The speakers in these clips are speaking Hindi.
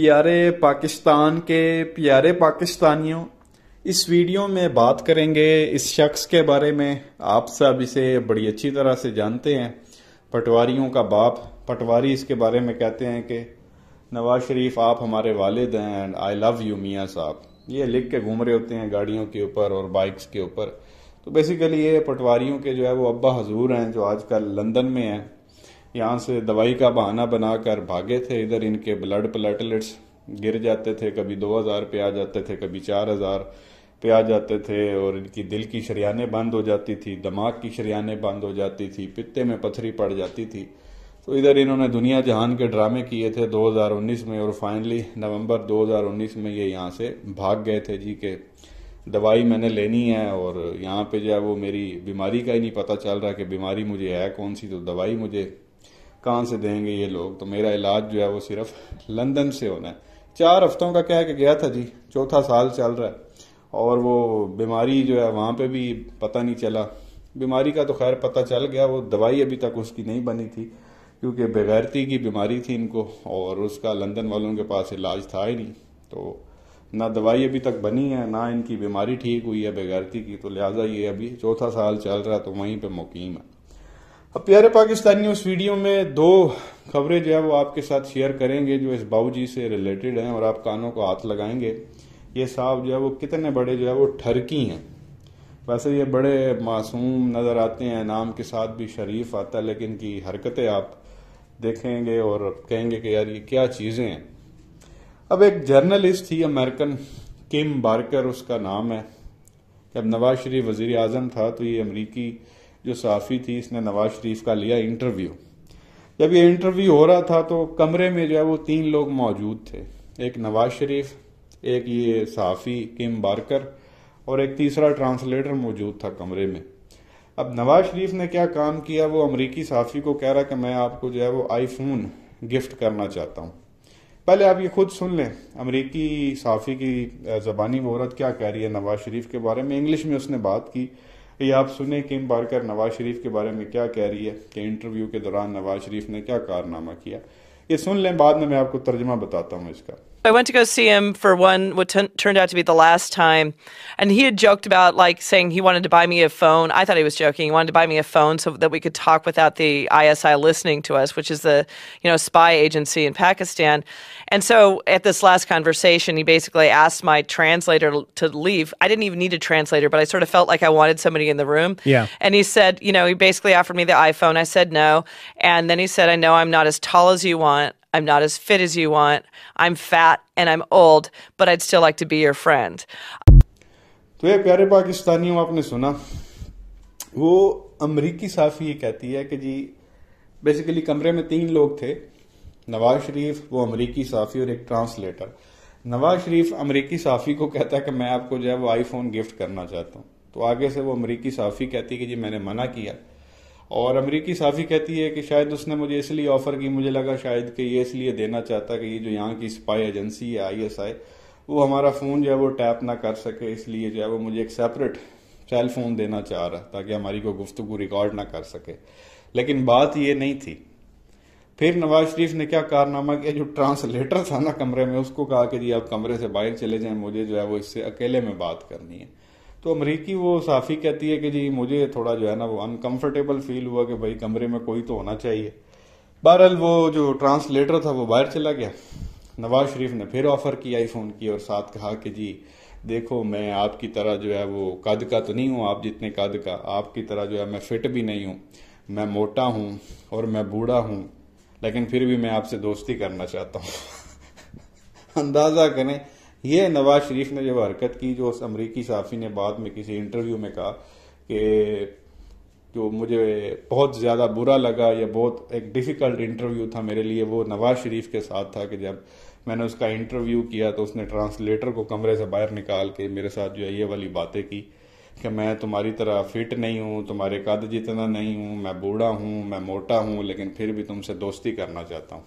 प्यारे पाकिस्तान के प्यारे पाकिस्तानियों इस वीडियो में बात करेंगे इस शख्स के बारे में आप सब इसे बड़ी अच्छी तरह से जानते हैं पटवारियों का बाप पटवारी इसके बारे में कहते हैं कि नवाज शरीफ आप हमारे वालिद हैं एंड आई लव यू मियाँ साहब ये लिख के घूम रहे होते हैं गाड़ियों के ऊपर और बाइक्स के ऊपर तो बेसिकली ये पटवारियों के जो है वो अब्बा हजूर हैं जो आजकल लंदन में हैं यहाँ से दवाई का बहाना बनाकर भागे थे इधर इनके ब्लड प्लेटलेट्स गिर जाते थे कभी दो हज़ार पे आ जाते थे कभी चार हज़ार पे आ जाते थे और इनकी दिल की शरियाने बंद हो जाती थी दिमाग की शरियाने बंद हो जाती थी पित्ते में पथरी पड़ जाती थी तो इधर इन्होंने दुनिया जहान के ड्रामे किए थे 2019 में और फाइनली नवंबर 2019 में ये यहाँ से भाग गए थे जी के दवाई मैंने लेनी है और यहाँ पे जो है वो मेरी बीमारी का ही नहीं पता चल रहा कि बीमारी मुझे है कौन सी तो दवाई मुझे कहाँ से देंगे ये लोग तो मेरा इलाज जो है वो सिर्फ लंदन से होना है चार हफ्तों का कह के गया था जी चौथा साल चल रहा है और वो बीमारी जो है वहाँ पे भी पता नहीं चला बीमारी का तो खैर पता चल गया वो दवाई अभी तक उसकी नहीं बनी थी क्योंकि बेगैरती की बीमारी थी इनको और उसका लंदन वालों के पास इलाज था ही नहीं तो ना दवाई अभी तक बनी है ना इनकी बीमारी ठीक हुई है बेगैरती की तो लिहाजा ये अभी चौथा साल चल रहा है तो वहीं पर मुकीम है अब प्यारे पाकिस्तानियों उस वीडियो में दो खबरें जो है वो आपके साथ शेयर करेंगे जो इस बाबूजी से रिलेटेड हैं और आप कानों को हाथ लगाएंगे ये साहब जो है वो कितने बड़े जो है वो ठरकी हैं वैसे ये बड़े मासूम नज़र आते हैं नाम के साथ भी शरीफ आता है लेकिन की हरकतें आप देखेंगे और कहेंगे कि यार ये क्या चीज़ें हैं अब एक जर्नलिस्ट थी अमेरिकन किम बारकर उसका नाम है जब नवाज शरीफ वजीर अजम था तो ये अमरीकी जो साफ़ी थी इसने नवाज शरीफ का लिया इंटरव्यू जब ये इंटरव्यू हो रहा था तो कमरे में जो है वो तीन लोग मौजूद थे एक नवाज शरीफ एक ये साफी किम बारकर और एक तीसरा ट्रांसलेटर मौजूद था कमरे में अब नवाज शरीफ ने क्या काम किया वो अमरीकी सहाफ़ी को कह रहा कि मैं आपको जो है वो आईफोन गिफ्ट करना चाहता हूँ पहले आप ये खुद सुन लें अमरीकी सहाफ़ी की ज़बानी मोहरत क्या कह रही है नवाज शरीफ के बारे में इंग्लिश में उसने बात की ये आप सुने किम बारकर नवाज शरीफ के बारे में क्या कह रही है कि इंटरव्यू के दौरान नवाज शरीफ ने क्या कारनामा किया ये सुन लें बाद में मैं आपको तर्जमा बताता हूँ इसका I went to go see him for one, what t- turned out to be the last time. And he had joked about like saying he wanted to buy me a phone. I thought he was joking. He wanted to buy me a phone so that we could talk without the ISI listening to us, which is the, you know, spy agency in Pakistan. And so at this last conversation, he basically asked my translator to leave. I didn't even need a translator, but I sort of felt like I wanted somebody in the room. Yeah. And he said, you know, he basically offered me the iPhone. I said no. And then he said, I know I'm not as tall as you want. I'm not as fit as you want. I'm fat and I'm old, but I'd still like to be your friend. तो ये प्यारे पाकिस्तानियों आपने सुना वो अमरीकी साफ़ी ये कहती है कि जी बेसिकली कमरे में तीन लोग थे नवाज शरीफ वो अमरीकी साफ़ी और एक ट्रांसलेटर नवाज शरीफ अमरीकी साफ़ी को कहता है कि मैं आपको जो है वो आईफोन गिफ्ट करना चाहता हूँ तो आगे से वो अमरीकी साफ़ी कहती है कि जी मैंने मना किया और अमरीकी साफ़ी कहती है कि शायद उसने मुझे इसलिए ऑफ़र की मुझे लगा शायद कि ये इसलिए देना चाहता कि ये जो यहाँ की स्पाई एजेंसी है आईएसआई वो हमारा फ़ोन जो है वो टैप ना कर सके इसलिए जो है वो मुझे एक सेपरेट सेल फ़ोन देना चाह रहा ताकि हमारी कोई गुफ्तु रिकॉर्ड ना कर सके लेकिन बात ये नहीं थी फिर नवाज शरीफ ने क्या कारनामा किया जो ट्रांसलेटर था ना कमरे में उसको कहा कि जी आप कमरे से बाहर चले जाएं मुझे जो है वो इससे अकेले में बात करनी है तो अमरीकी वो साफ़ी कहती है कि जी मुझे थोड़ा जो है ना वो अनकम्फर्टेबल फील हुआ कि भाई कमरे में कोई तो होना चाहिए बहरहाल वो जो ट्रांसलेटर था वो बाहर चला गया नवाज शरीफ ने फिर ऑफ़र किया आईफोन की और साथ कहा कि जी देखो मैं आपकी तरह जो है वो कद का तो नहीं हूँ आप जितने कद का आपकी तरह जो है मैं फिट भी नहीं हूँ मैं मोटा हूँ और मैं बूढ़ा हूँ लेकिन फिर भी मैं आपसे दोस्ती करना चाहता हूँ अंदाज़ा करें ये नवाज शरीफ ने जब हरकत की जो उस अमरीकी साफ़ी ने बाद में किसी इंटरव्यू में कहा कि जो मुझे बहुत ज़्यादा बुरा लगा या बहुत एक डिफ़िकल्ट इंटरव्यू था मेरे लिए वो नवाज शरीफ के साथ था कि जब मैंने उसका इंटरव्यू किया तो उसने ट्रांसलेटर को कमरे से बाहर निकाल के मेरे साथ जो है ये वाली बातें की कि मैं तुम्हारी तरह फिट नहीं हूँ तुम्हारे कद जितना नहीं हूँ मैं बूढ़ा हूँ मैं मोटा हूँ लेकिन फिर भी तुमसे दोस्ती करना चाहता हूँ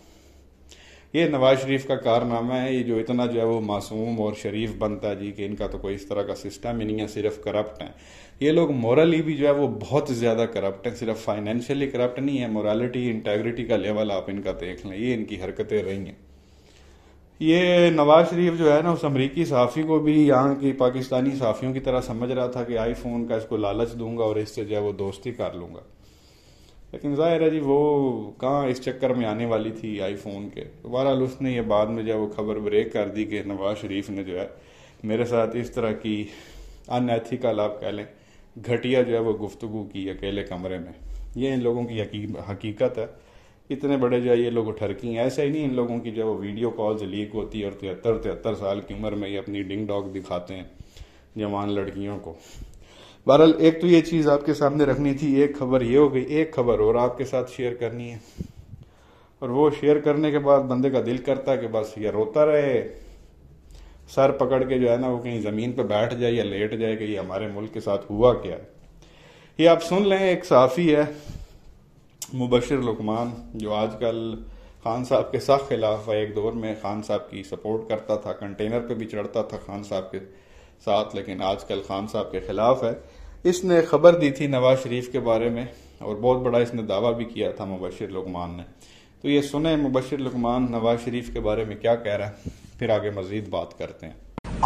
ये नवाज शरीफ का कारनामा है ये जो इतना जो है वो मासूम और शरीफ बनता है जी कि इनका तो कोई इस तरह का सिस्टम ही नहीं है सिर्फ करप्ट है ये लोग मॉरली भी जो है वो बहुत ज़्यादा करप्ट है सिर्फ फाइनेंशियली करप्ट नहीं है मॉरलिटी इंटेग्रिटी का लेवल आप इनका देख लें ये इनकी हरकतें रही हैं ये नवाज शरीफ जो है ना उस अमरीकी साफी को भी यहाँ की पाकिस्तानी सहाफ़ियों की तरह समझ रहा था कि आईफोन का इसको लालच दूंगा और इससे जो है वो दोस्ती कर लूंगा लेकिन ज़ाहिर है जी वो कहाँ इस चक्कर में आने वाली थी आईफोन के बहरहाल उसने ये बाद में जो वो खबर ब्रेक कर दी कि नवाज़ शरीफ ने जो है मेरे साथ इस तरह की अनएथिकल आप कह लें घटिया जो है वो गुफ्तु की अकेले कमरे में ये इन लोगों की हकीकत है इतने बड़े जो है ये लोग ठरकी हैं ऐसे ही नहीं इन लोगों की जो वो वीडियो कॉल्स लीक होती है और तिहत्तर तिहत्तर साल की उम्र में ये अपनी डिंग डॉग दिखाते हैं जवान लड़कियों को बहरहाल एक तो ये चीज़ आपके सामने रखनी थी एक खबर ये हो गई एक खबर और आपके साथ शेयर करनी है और वो शेयर करने के बाद बंदे का दिल करता है कि बस ये रोता रहे सर पकड़ के जो है ना वो कहीं ज़मीन पर बैठ जाए या लेट जाए कि ये हमारे मुल्क के साथ हुआ क्या है ये आप सुन लें एक साफ़ी है मुबशर लकमान जो आजकल खान साहब के साथ खिलाफ है एक दौर में खान साहब की सपोर्ट करता था कंटेनर पे भी चढ़ता था खान साहब के साथ लेकिन आजकल खान साहब के ख़िलाफ़ है इसने खबर दी थी नवाज शरीफ के बारे में और बहुत बड़ा इसने दावा भी किया था मुबशर लकमान ने तो ये सुने मुबशर लकमान नवाज शरीफ के बारे में क्या कह रहा है फिर आगे मजीद बात करते हैं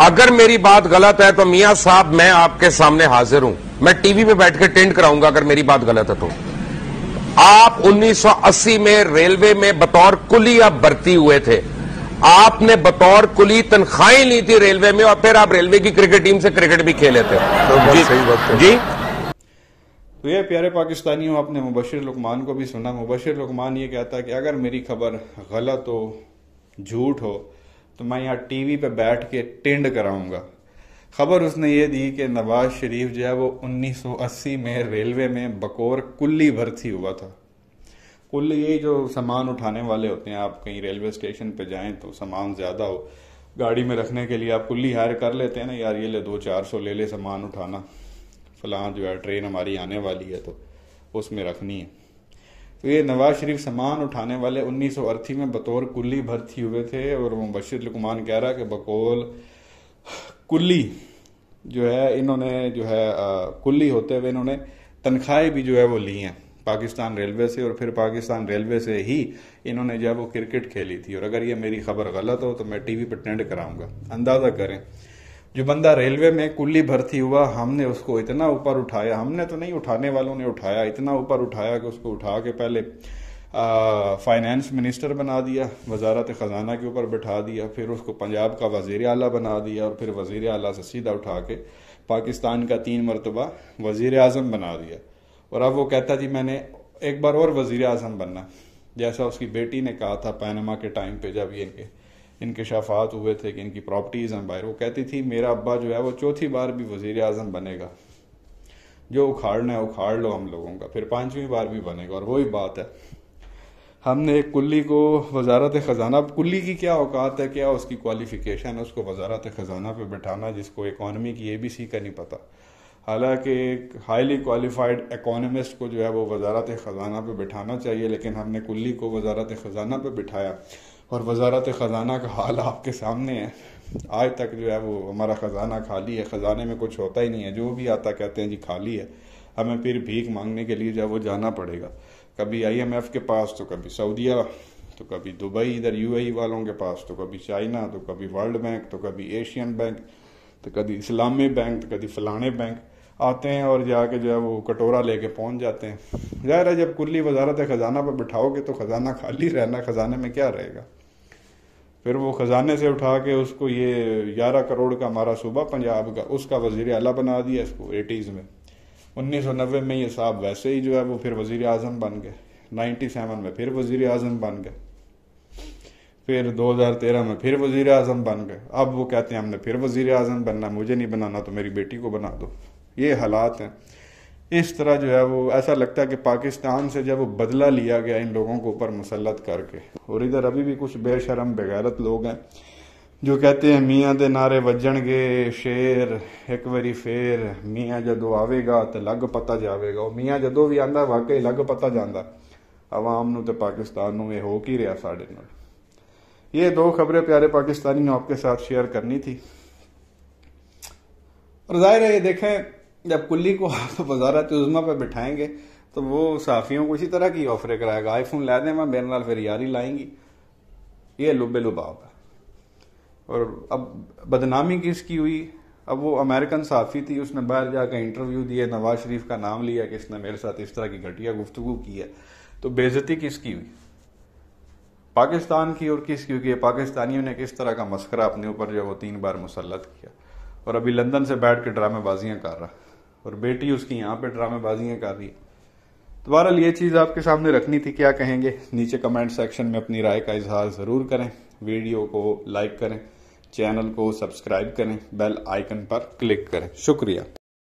अगर मेरी बात गलत है तो मियाँ साहब मैं आपके सामने हाजिर हूं मैं टीवी पे बैठ के टेंट कराऊंगा अगर मेरी बात गलत है तो आप 1980 में रेलवे में बतौर कुलिया भर्ती हुए थे आपने बतौर कुली तनख्वाही ली थी रेलवे में और फिर आप रेलवे की क्रिकेट टीम से क्रिकेट भी खेले थे तो जी, तो ये प्यारे पाकिस्तानियों आपने मुबशर लुकमान को भी सुना मुबशर लुकमान ये कहता है कि अगर मेरी खबर गलत हो झूठ हो तो मैं यहाँ टीवी पे बैठ के टेंड कराऊंगा खबर उसने ये दी कि नवाज शरीफ जो है वो 1980 में रेलवे में बकौर कुल्ली भर्ती हुआ था कुल ये जो सामान उठाने वाले होते हैं आप कहीं रेलवे स्टेशन पे जाएं तो सामान ज़्यादा हो गाड़ी में रखने के लिए आप कुल्ली हायर कर लेते हैं ना यार ये ले दो चार सौ ले ले सामान उठाना फलां जो है ट्रेन हमारी आने वाली है तो उसमें रखनी है तो ये नवाज शरीफ सामान उठाने वाले उन्नीस सौ अर्थी में बतौर कुल्ली भर्ती हुए थे और मुबशर लकमान कह रहा कि बकौल कुल्ली जो है इन्होंने जो है कुल्ली होते हुए इन्होंने तनख्वाहें भी जो है वो ली हैं पाकिस्तान रेलवे से और फिर पाकिस्तान रेलवे से ही इन्होंने जो वो क्रिकेट खेली थी और अगर ये मेरी खबर गलत हो तो मैं टीवी पर टेंड कराऊंगा अंदाज़ा करें जो बंदा रेलवे में कुल्ली भर्ती हुआ हमने उसको इतना ऊपर उठाया हमने तो नहीं उठाने वालों ने उठाया इतना ऊपर उठाया कि उसको उठा के पहले फाइनेंस मिनिस्टर बना दिया वजारत ख़जाना के ऊपर बैठा दिया फिर उसको पंजाब का वज़ी अला बना दिया और फिर वज़ी अला से सीधा उठा के पाकिस्तान का तीन मरतबा वज़ी अजम बना दिया और अब वो कहता जी मैंने एक बार और वजीर अजम बनना जैसा उसकी बेटी ने कहा था पैनमा के टाइम पे जब ये इनके इनकशाफात हुए थे कि इनकी प्रॉपर्टीज़ हैं बाहर वो कहती थी मेरा अब्बा जो है वो चौथी बार भी वज़ी अजम बनेगा जो उखाड़ना है उखाड़ लो हम लोगों का फिर पांचवी बार भी बनेगा और वही बात है हमने एक कुल्ली को वजारत ख़जाना कुल्ली की क्या औकात है क्या उसकी क्वालिफ़िकेशन है उसको वजारत ख़जाना पे बैठाना जिसको इकॉनमी की ए का नहीं पता हालांकि एक हाईली क्वालिफाइड इकोनमिस्ट को जो है वो वजारत ख़जाना पे बिठाना चाहिए लेकिन हमने कुल्ली को वजारत ख़जाना पे बिठाया और वजारत ख़जाना का हाल आपके सामने है आज तक जो है वो हमारा ख़जाना खाली है ख़जाने में कुछ होता ही नहीं है जो भी आता कहते हैं जी खाली है हमें फिर भीख मांगने के लिए जो है वो जाना पड़ेगा कभी एफ़ के पास तो कभी सऊदीया तो कभी दुबई इधर यूएई e वालों के पास तो कभी चाइना तो कभी वर्ल्ड बैंक तो कभी एशियन बैंक तो कभी इस्लामी बैंक तो कभी फ़लाने बैंक आते हैं और जाके जो है वो कटोरा लेके पहुंच जाते हैं ज़ाहिर है जब कुल्ली वजारत ख़जाना पर बिठाओगे तो ख़जाना खाली रहना ख़जाने में क्या रहेगा फिर वो ख़जाने से उठा के उसको ये ग्यारह करोड़ का हमारा सूबा पंजाब का उसका वजीर अला बना दिया इसको एटीज़ में उन्नीस सौ नब्बे में ये साहब वैसे ही जो है वो फिर वजीर अजम बन गए नाइन्टी सेवन में फिर वज़ी अजम बन गए फिर दो हजार तेरह में फिर वज़ी अजम बन गए अब वो कहते हैं हमने फिर वज़ी अजम बनना मुझे नहीं बनाना तो मेरी बेटी को बना दो ये हालात हैं इस तरह जो है वो ऐसा लगता है कि पाकिस्तान से जब वो बदला लिया गया इन लोगों के ऊपर मुसलत करके और इधर अभी भी कुछ बेशरम बेगैरत लोग हैं जो कहते हैं मियाँ दे नारे वजन गए शेर एक बारी फेर मियाँ जदों आवेगा तो अलग पता जाएगा और मियाँ जदों भी आंदा वाकई अलग पता जाता आवाम तो पाकिस्तान ਪਾਕਿਸਤਾਨ ਨੂੰ ਇਹ ਹੋ ਕੀ ਰਿਹਾ ਸਾਡੇ ਨਾਲ ਇਹ प्यारे पाकिस्तानी ने आपके साथ शेयर करनी थी और जाहिर है ये देखें जब कुल्ली को आप वजारत उजमा पर बिठाएंगे तो वो साफियों को इसी तरह की ऑफर कराएगा आईफोन ला दें मैं मेरे नाल फिर यारी लाएंगी ये लुबे लुबाव है और अब बदनामी किसकी हुई अब वो अमेरिकन साफ़ी थी उसने बाहर जाकर इंटरव्यू दिए नवाज शरीफ का नाम लिया कि इसने मेरे साथ इस तरह की घटिया गुफ्तु की है तो बेज़ती किसकी हुई पाकिस्तान की और किसकी हुई कि पाकिस्तानियों ने किस तरह का मस्करा अपने ऊपर जो वो तीन बार मुसलत किया और अभी लंदन से बैठ के ड्रामेबाजियां कर रहा और बेटी उसकी यहाँ पे ड्रामेबाजियां कर रही है तो बहरहाल ये चीज़ आपके सामने रखनी थी क्या कहेंगे नीचे कमेंट सेक्शन में अपनी राय का इजहार ज़रूर करें वीडियो को लाइक करें चैनल को सब्सक्राइब करें बेल आइकन पर क्लिक करें शुक्रिया